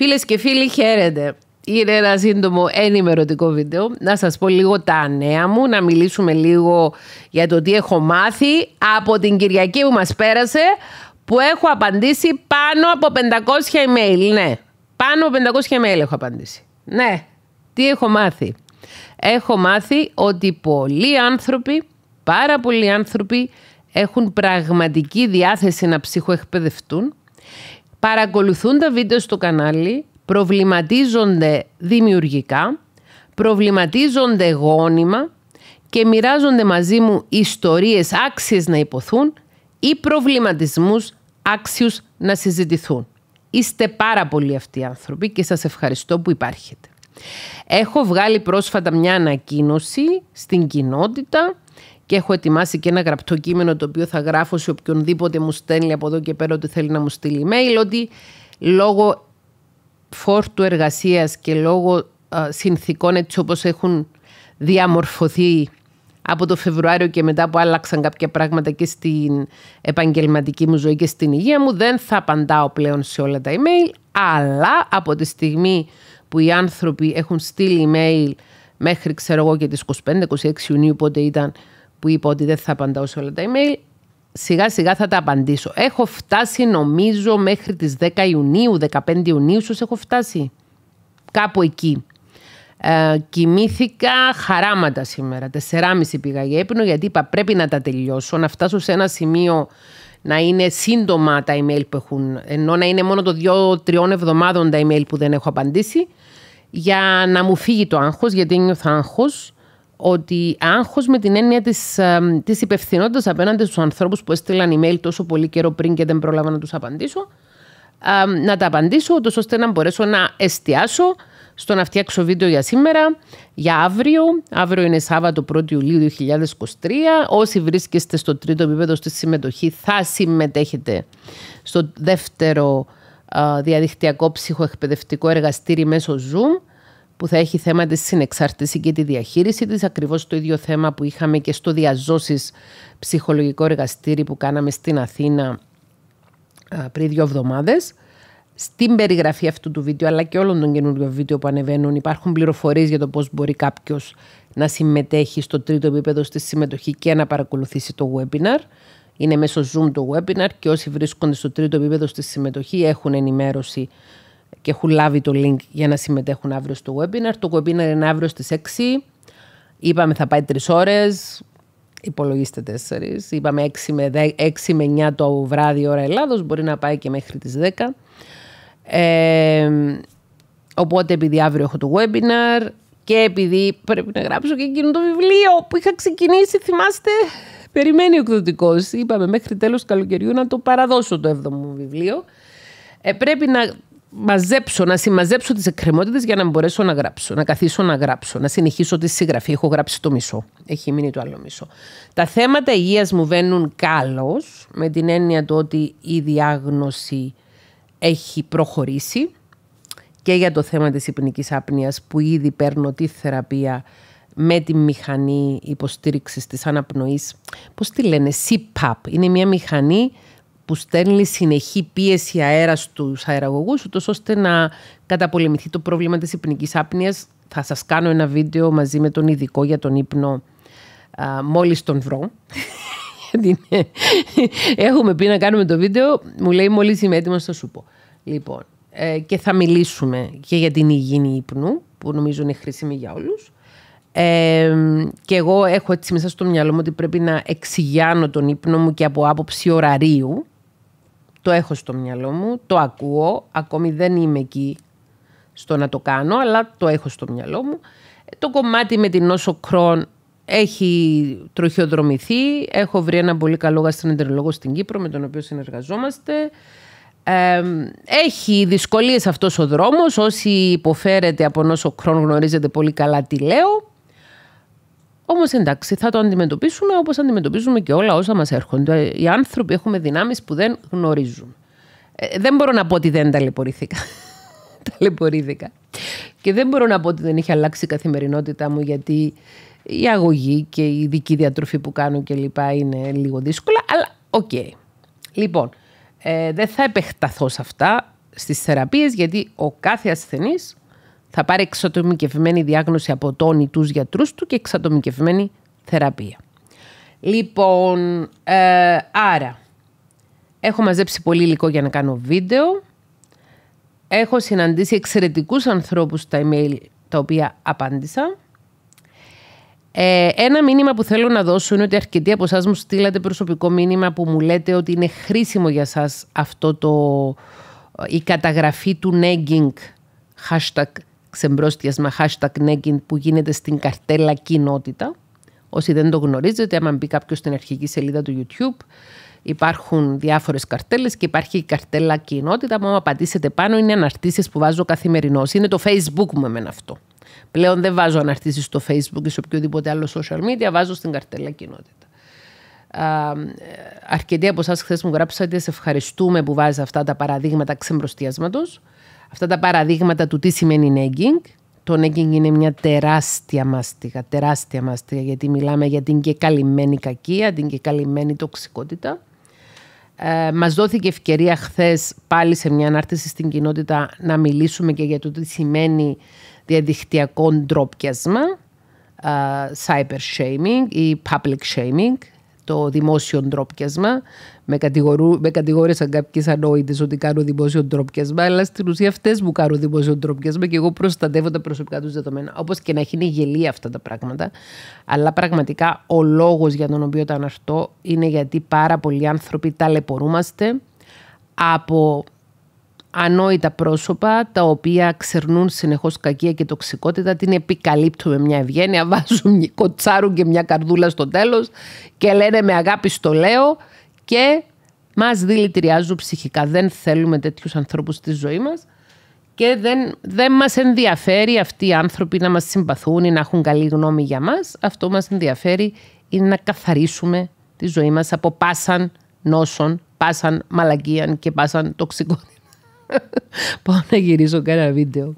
Φίλες και φίλοι, χαίρετε. Είναι ένα σύντομο ενημερωτικό βίντεο. Να σας πω λίγο τα νέα μου, να μιλήσουμε λίγο για το τι έχω μάθει από την Κυριακή που μας πέρασε, που έχω απαντήσει πάνω από 500 email. Ναι, πάνω από 500 email έχω απαντήσει. Ναι, τι έχω μάθει. Έχω μάθει ότι πολλοί άνθρωποι, πάρα πολλοί άνθρωποι, έχουν πραγματική διάθεση να ψυχοεκπαιδευτούν παρακολουθούν τα βίντεο στο κανάλι, προβληματίζονται δημιουργικά, προβληματίζονται γόνιμα και μοιράζονται μαζί μου ιστορίες άξιες να υποθούν ή προβληματισμούς άξιους να συζητηθούν. Είστε πάρα πολλοί αυτοί οι άνθρωποι και σας ευχαριστώ που υπάρχετε. Έχω βγάλει πρόσφατα μια ανακοίνωση στην κοινότητα και έχω ετοιμάσει και ένα γραπτό κείμενο το οποίο θα γράφω σε οποιονδήποτε μου στέλνει από εδώ και πέρα ότι θέλει να μου στείλει email ότι λόγω φόρτου εργασίας και λόγω α, συνθήκων έτσι όπως έχουν διαμορφωθεί από το Φεβρουάριο και μετά που άλλαξαν κάποια πράγματα και στην επαγγελματική μου ζωή και στην υγεία μου δεν θα απαντάω πλέον σε όλα τα email αλλά από τη στιγμή που οι άνθρωποι έχουν στείλει email μέχρι ξέρω εγώ και τις 25-26 Ιουνίου πότε ήταν που είπα ότι δεν θα απαντάω σε όλα τα email, σιγά σιγά θα τα απαντήσω. Έχω φτάσει νομίζω μέχρι τις 10 Ιουνίου, 15 Ιουνίου σου έχω φτάσει. Κάπου εκεί. Ε, κοιμήθηκα χαράματα σήμερα. 4,5 πήγα για έπινο γιατί είπα πρέπει να τα τελειώσω, να φτάσω σε ένα σημείο να είναι σύντομα τα email που έχουν, ενώ να είναι μόνο το 2-3 εβδομάδων τα email που δεν έχω απαντήσει, για να μου φύγει το άγχος, γιατί νιώθω άγχος ότι άγχος με την έννοια της, της υπευθυνότητας απέναντι στους ανθρώπους που έστειλαν email τόσο πολύ καιρό πριν και δεν πρόλαβα να τους απαντήσω, να τα απαντήσω, ούτως ώστε να μπορέσω να εστιάσω στο να φτιάξω βίντεο για σήμερα, για αύριο. Αύριο είναι Σάββατο 1η Ιουλίου 2023. Όσοι βρίσκεστε στο τρίτο επίπεδο στη συμμετοχή θα συμμετέχετε στο δεύτερο ε, διαδικτυακό ψυχοεκπαιδευτικό εργαστήρι μέσω Zoom που θα έχει θέμα της συνεξάρτησης και τη διαχείριση της. Ακριβώς το ίδιο θέμα που είχαμε και στο διαζώσεις ψυχολογικό εργαστήρι που κάναμε στην Αθήνα πριν δύο εβδομάδες. Στην περιγραφή αυτού του βίντεο αλλά και όλων των καινούριων βίντεο που ανεβαίνουν υπάρχουν πληροφορίες για το πώς μπορεί κάποιος να συμμετέχει στο τρίτο επίπεδο στη συμμετοχή και να παρακολουθήσει το webinar. Είναι μέσω Zoom το webinar και όσοι βρίσκονται στο τρίτο επίπεδο στη συμμετοχή έχουν ενημέρωση και έχουν λάβει το link για να συμμετέχουν αύριο στο webinar. Το webinar είναι αύριο στις 6. Είπαμε θα πάει 3 ώρες, υπολογίστε 4. Είπαμε 6 με, 9 το βράδυ ώρα Ελλάδος, μπορεί να πάει και μέχρι τις 10. Ε, οπότε επειδή αύριο έχω το webinar και επειδή πρέπει να γράψω και εκείνο το βιβλίο που είχα ξεκινήσει, θυμάστε, περιμένει ο εκδοτικός. Είπαμε μέχρι τέλος καλοκαιριού να το παραδώσω το 7ο βιβλίο. Ε, πρέπει να μαζέψω, να συμμαζέψω τις εκκρεμότητες για να μπορέσω να γράψω, να καθίσω να γράψω, να συνεχίσω τη συγγραφή. Έχω γράψει το μισό. Έχει μείνει το άλλο μισό. Τα θέματα υγείας μου βαίνουν κάλος με την έννοια του ότι η διάγνωση έχει προχωρήσει και για το θέμα της υπνικής άπνοιας που ήδη παίρνω τη θεραπεία με τη μηχανή υποστήριξης της αναπνοής. Πώς τη λένε, CPAP. Είναι μια μηχανή που στέλνει συνεχή πίεση αέρα στους αεραγωγούς, ούτως ώστε να καταπολεμηθεί το πρόβλημα της ύπνική άπνοιας. Θα σας κάνω ένα βίντεο μαζί με τον ειδικό για τον ύπνο Μόλις τον βρω. Έχουμε πει να κάνουμε το βίντεο, μου λέει μόλις είμαι έτοιμος, θα σου πω. Λοιπόν, ε, και θα μιλήσουμε και για την υγιεινή ύπνου, που νομίζω είναι χρήσιμη για όλους. Ε, και εγώ έχω έτσι μέσα στο μυαλό μου ότι πρέπει να εξηγιάνω τον ύπνο μου και από άποψη ωραρίου, το έχω στο μυαλό μου, το ακούω, ακόμη δεν είμαι εκεί στο να το κάνω, αλλά το έχω στο μυαλό μου. Το κομμάτι με την Όσο κρόν έχει τροχιοδρομηθεί, έχω βρει έναν πολύ καλό γαστρεντερολόγο στην Κύπρο με τον οποίο συνεργαζόμαστε. έχει δυσκολίες αυτός ο δρόμος, όσοι υποφέρετε από Όσο κρόν γνωρίζετε πολύ καλά τι λέω. Όμως εντάξει, θα το αντιμετωπίσουμε όπως αντιμετωπίζουμε και όλα όσα μας έρχονται. Οι άνθρωποι έχουμε δυνάμεις που δεν γνωρίζουν. Ε, δεν μπορώ να πω ότι δεν ταλαιπωρήθηκα. ταλαιπωρήθηκα. Και δεν μπορώ να πω ότι δεν έχει αλλάξει η καθημερινότητά μου, γιατί η αγωγή και η δική διατροφή που κάνω και λοιπά είναι λίγο δύσκολα. Αλλά οκ. Λοιπόν, ε, δεν θα επεκταθώ σε αυτά στις θεραπείες, γιατί ο κάθε ασθενής θα πάρει εξατομικευμένη διάγνωση από τον ή τους γιατρούς του και εξατομικευμένη θεραπεία. Λοιπόν, ε, άρα, έχω μαζέψει πολύ υλικό για να κάνω βίντεο. Έχω συναντήσει εξαιρετικούς ανθρώπους στα email τα οποία απάντησα. Ε, ένα μήνυμα που θέλω να δώσω είναι ότι αρκετοί από εσάς μου στείλατε προσωπικό μήνυμα που μου λέτε ότι είναι χρήσιμο για σας αυτό το, ε, η καταγραφή του nagging hashtag ξεμπρόστιασμα hashtag Νέγκιν που γίνεται στην καρτέλα κοινότητα. Όσοι δεν το γνωρίζετε, άμα μπει κάποιος στην αρχική σελίδα του YouTube, υπάρχουν διάφορες καρτέλες και υπάρχει η καρτέλα κοινότητα που άμα πατήσετε πάνω είναι αναρτήσεις που βάζω καθημερινώς. Είναι το Facebook μου εμένα αυτό. Πλέον δεν βάζω αναρτήσεις στο Facebook ή σε οποιοδήποτε άλλο social media, βάζω στην καρτέλα κοινότητα. Α, αρκετοί από εσάς χθες μου γράψατε, σε ευχαριστούμε που βάζεις αυτά τα παραδείγματα ξεμπροστιασμάτος αυτά τα παραδείγματα του τι σημαίνει νέγκινγκ. Το νέγκινγκ είναι μια τεράστια μάστιγα, τεράστια μάστιγα, γιατί μιλάμε για την και κακία, την και τοξικότητα. Ε, μας δόθηκε ευκαιρία χθες πάλι σε μια ανάρτηση στην κοινότητα να μιλήσουμε και για το τι σημαίνει διαδικτυακό ντρόπιασμα, ε, cyber shaming ή public shaming, το δημόσιο ντρόπιασμα. Με, κατηγορού, με κατηγόρησαν κάποιε ανόητε ότι κάνω δημόσιο ντρόπιασμα, αλλά στην ουσία αυτές μου κάνουν δημόσιο ντρόπιασμα και εγώ προστατεύω τα προσωπικά τους δεδομένα. Όπως και να έχει, είναι γελία αυτά τα πράγματα. Αλλά πραγματικά ο λόγος για τον οποίο ήταν αυτό είναι γιατί πάρα πολλοί άνθρωποι ταλαιπωρούμαστε από ανόητα πρόσωπα τα οποία ξερνούν συνεχώς κακία και τοξικότητα την επικαλύπτουμε μια ευγένεια βάζουν κοτσάρουν και μια καρδούλα στο τέλος και λένε με αγάπη στο λέω και μας δηλητηριάζουν ψυχικά δεν θέλουμε τέτοιους ανθρώπους στη ζωή μας και δεν, δεν μας ενδιαφέρει αυτοί οι άνθρωποι να μας συμπαθούν ή να έχουν καλή γνώμη για μας αυτό μας ενδιαφέρει είναι να καθαρίσουμε τη ζωή μας από πάσαν νόσων, πάσαν μαλαγκίαν και πάσαν τοξικότητα. Puedo no girar, su cara, vídeo.